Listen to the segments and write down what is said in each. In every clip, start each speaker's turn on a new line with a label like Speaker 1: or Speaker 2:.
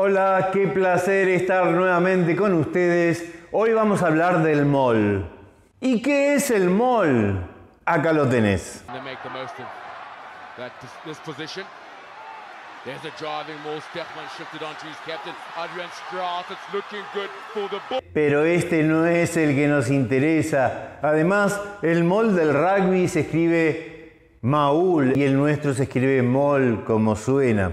Speaker 1: Hola, qué placer estar nuevamente con ustedes. Hoy vamos a hablar del mall. ¿Y qué es el mall? Acá lo tenés. Pero este no es el que nos interesa. Además, el mall del rugby se escribe Maul y el nuestro se escribe mall como suena.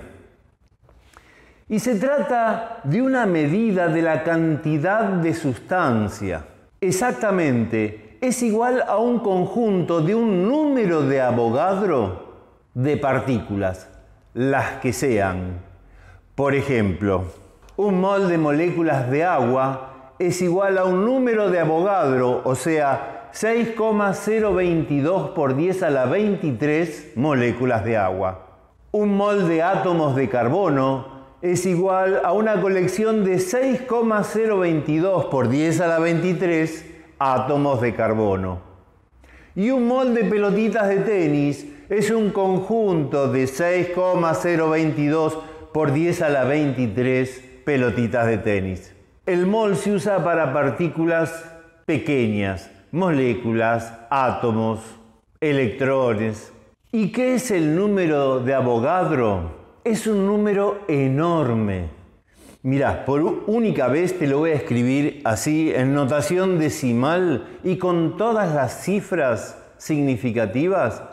Speaker 1: Y se trata de una medida de la cantidad de sustancia. Exactamente, es igual a un conjunto de un número de abogadro de partículas, las que sean. Por ejemplo, un mol de moléculas de agua es igual a un número de abogadro, o sea, 6,022 por 10 a la 23 moléculas de agua. Un mol de átomos de carbono es igual a una colección de 6,022 por 10 a la 23 átomos de carbono. Y un mol de pelotitas de tenis es un conjunto de 6,022 por 10 a la 23 pelotitas de tenis. El mol se usa para partículas pequeñas, moléculas, átomos, electrones. ¿Y qué es el número de Avogadro? es un número enorme. Mirá, por única vez te lo voy a escribir así, en notación decimal y con todas las cifras significativas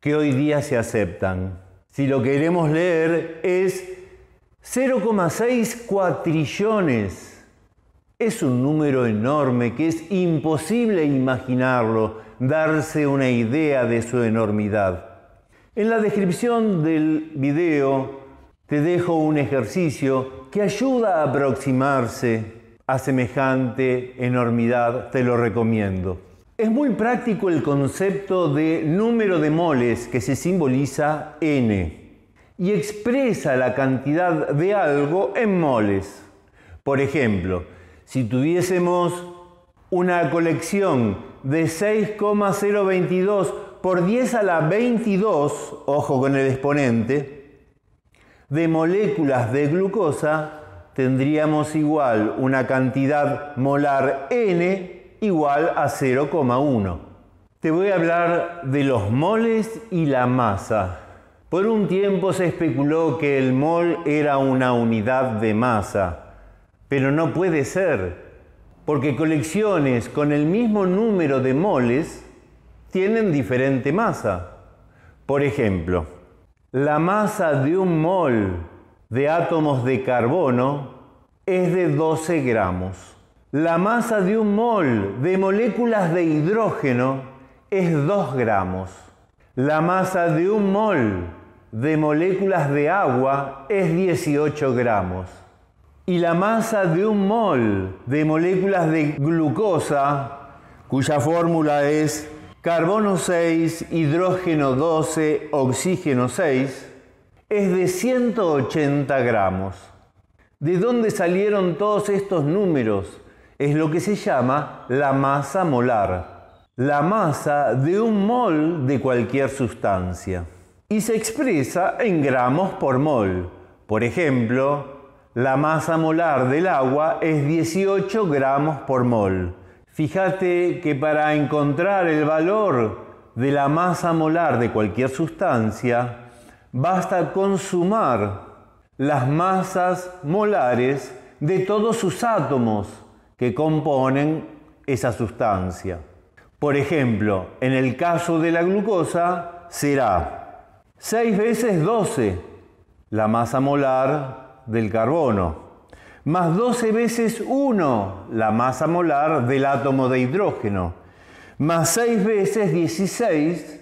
Speaker 1: que hoy día se aceptan. Si lo queremos leer es 0,6 cuatrillones. Es un número enorme que es imposible imaginarlo, darse una idea de su enormidad. En la descripción del video te dejo un ejercicio que ayuda a aproximarse a semejante enormidad, te lo recomiendo. Es muy práctico el concepto de número de moles que se simboliza n y expresa la cantidad de algo en moles. Por ejemplo, si tuviésemos una colección de 6,022 por 10 a la 22, ojo con el exponente, de moléculas de glucosa tendríamos igual una cantidad molar n igual a 0,1. Te voy a hablar de los moles y la masa. Por un tiempo se especuló que el mol era una unidad de masa, pero no puede ser, porque colecciones con el mismo número de moles tienen diferente masa. Por ejemplo, la masa de un mol de átomos de carbono es de 12 gramos. La masa de un mol de moléculas de hidrógeno es 2 gramos. La masa de un mol de moléculas de agua es 18 gramos. Y la masa de un mol de moléculas de glucosa, cuya fórmula es carbono 6, hidrógeno 12, oxígeno 6, es de 180 gramos. ¿De dónde salieron todos estos números? Es lo que se llama la masa molar, la masa de un mol de cualquier sustancia. Y se expresa en gramos por mol. Por ejemplo, la masa molar del agua es 18 gramos por mol. Fíjate que para encontrar el valor de la masa molar de cualquier sustancia, basta con sumar las masas molares de todos sus átomos que componen esa sustancia. Por ejemplo, en el caso de la glucosa será 6 veces 12 la masa molar del carbono más 12 veces 1 la masa molar del átomo de hidrógeno, más 6 veces 16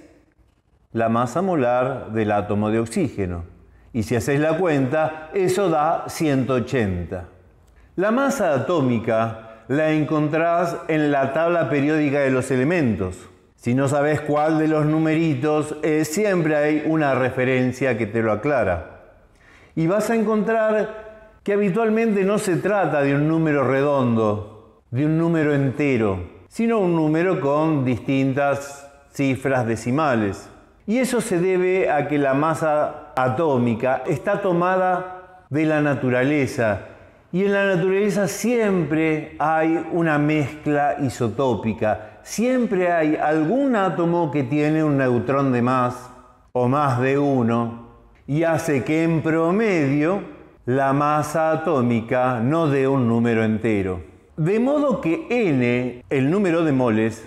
Speaker 1: la masa molar del átomo de oxígeno. Y si hacéis la cuenta, eso da 180. La masa atómica la encontrás en la tabla periódica de los elementos. Si no sabes cuál de los numeritos, eh, siempre hay una referencia que te lo aclara. Y vas a encontrar que habitualmente no se trata de un número redondo, de un número entero, sino un número con distintas cifras decimales. Y eso se debe a que la masa atómica está tomada de la naturaleza y en la naturaleza siempre hay una mezcla isotópica, siempre hay algún átomo que tiene un neutrón de más o más de uno y hace que en promedio la masa atómica, no de un número entero. De modo que n, el número de moles,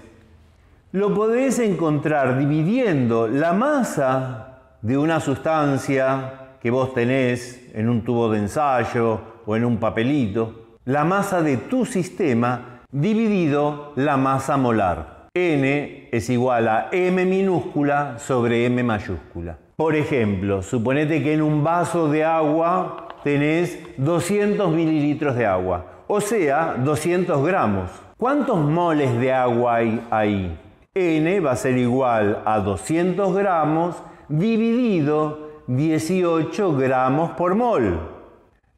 Speaker 1: lo podés encontrar dividiendo la masa de una sustancia que vos tenés en un tubo de ensayo o en un papelito, la masa de tu sistema dividido la masa molar. n es igual a m minúscula sobre m mayúscula. Por ejemplo, suponete que en un vaso de agua tenés 200 mililitros de agua, o sea, 200 gramos. ¿Cuántos moles de agua hay ahí? N va a ser igual a 200 gramos dividido 18 gramos por mol.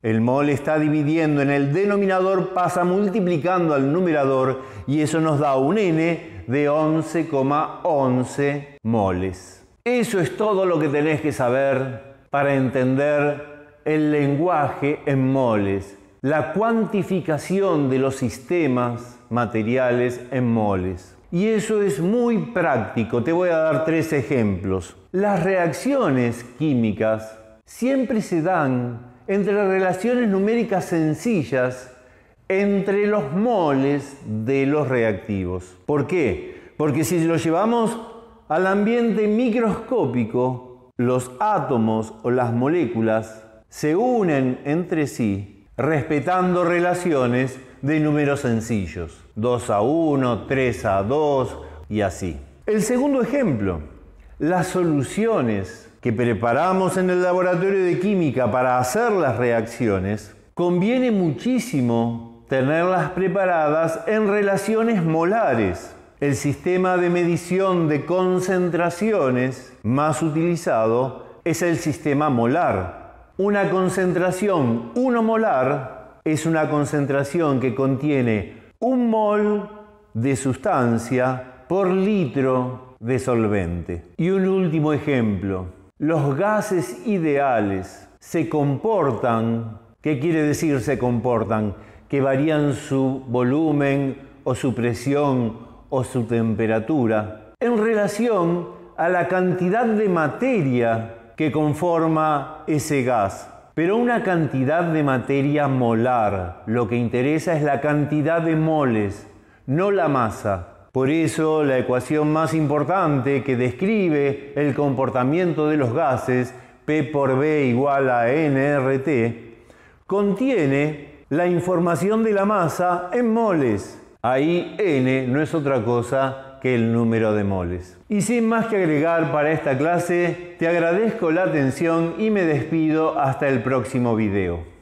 Speaker 1: El mol está dividiendo en el denominador, pasa multiplicando al numerador y eso nos da un N de 11,11 moles. Eso es todo lo que tenés que saber para entender el lenguaje en moles, la cuantificación de los sistemas materiales en moles. Y eso es muy práctico. Te voy a dar tres ejemplos. Las reacciones químicas siempre se dan entre relaciones numéricas sencillas entre los moles de los reactivos. ¿Por qué? Porque si lo llevamos al ambiente microscópico, los átomos o las moléculas se unen entre sí respetando relaciones de números sencillos, 2 a 1, 3 a 2 y así. El segundo ejemplo, las soluciones que preparamos en el laboratorio de química para hacer las reacciones, conviene muchísimo tenerlas preparadas en relaciones molares, el sistema de medición de concentraciones más utilizado es el sistema molar, una concentración molar es una concentración que contiene un mol de sustancia por litro de solvente. Y un último ejemplo. Los gases ideales se comportan, ¿qué quiere decir se comportan? Que varían su volumen o su presión o su temperatura en relación a la cantidad de materia que conforma ese gas, pero una cantidad de materia molar. Lo que interesa es la cantidad de moles, no la masa. Por eso la ecuación más importante que describe el comportamiento de los gases, P por B igual a nRT, contiene la información de la masa en moles. Ahí n no es otra cosa que el número de moles. Y sin más que agregar para esta clase, te agradezco la atención y me despido hasta el próximo video.